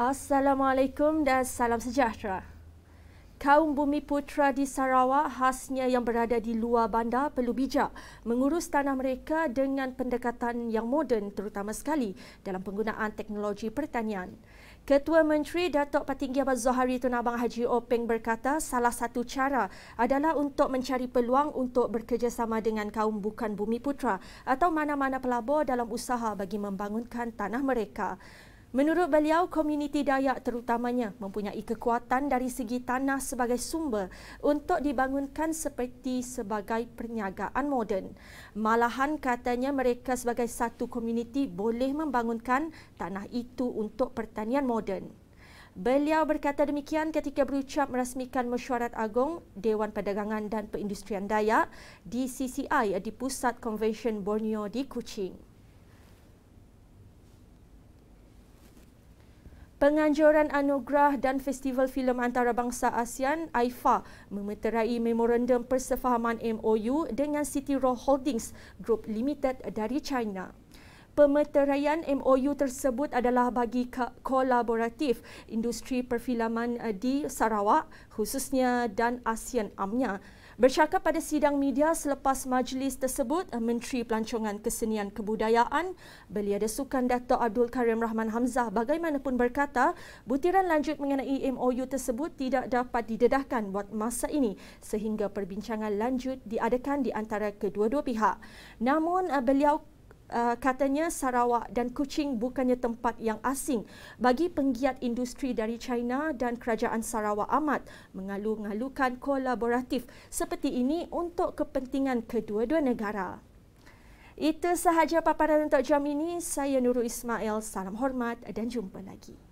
Assalamualaikum dan salam sejahtera. Kaum bumi putra di Sarawak khasnya yang berada di luar bandar perlu bijak mengurus tanah mereka dengan pendekatan yang moden terutama sekali dalam penggunaan teknologi pertanian. Ketua Menteri Datuk Patinggi Abad Zohari Tun Abang Haji Openg berkata salah satu cara adalah untuk mencari peluang untuk bekerjasama dengan kaum bukan bumi putra atau mana-mana pelabur dalam usaha bagi membangunkan tanah mereka. Menurut beliau, komuniti Dayak terutamanya mempunyai kekuatan dari segi tanah sebagai sumber untuk dibangunkan seperti sebagai perniagaan moden. Malahan katanya mereka sebagai satu komuniti boleh membangunkan tanah itu untuk pertanian moden. Beliau berkata demikian ketika berucap merasmikan Mesyuarat Agung Dewan Perdagangan dan Perindustrian Dayak di CCI, di Pusat Convention Borneo di Kuching. Penganjuran Anugerah dan Festival Filem Antarabangsa ASEAN AIFA memeterai memorandum persefahaman MOU dengan City Roh Holdings Group Limited dari China. Pemeteraian MOU tersebut adalah bagi kolaboratif industri perfilman eh, di Sarawak khususnya dan ASEAN AMNYA Bercakap pada sidang media selepas majlis tersebut, eh, Menteri Pelancongan Kesenian Kebudayaan, Belia Desukan Dato' Abdul Karim Rahman Hamzah bagaimanapun berkata, butiran lanjut mengenai MOU tersebut tidak dapat didedahkan buat masa ini sehingga perbincangan lanjut diadakan di antara kedua-dua pihak. Namun, eh, beliau uh, katanya Sarawak dan Kuching bukannya tempat yang asing bagi penggiat industri dari China dan kerajaan Sarawak amat mengalu-ngalukan kolaboratif seperti ini untuk kepentingan kedua-dua negara. Itu sahaja paparan untuk jam ini. Saya Nurul Ismail. Salam hormat dan jumpa lagi.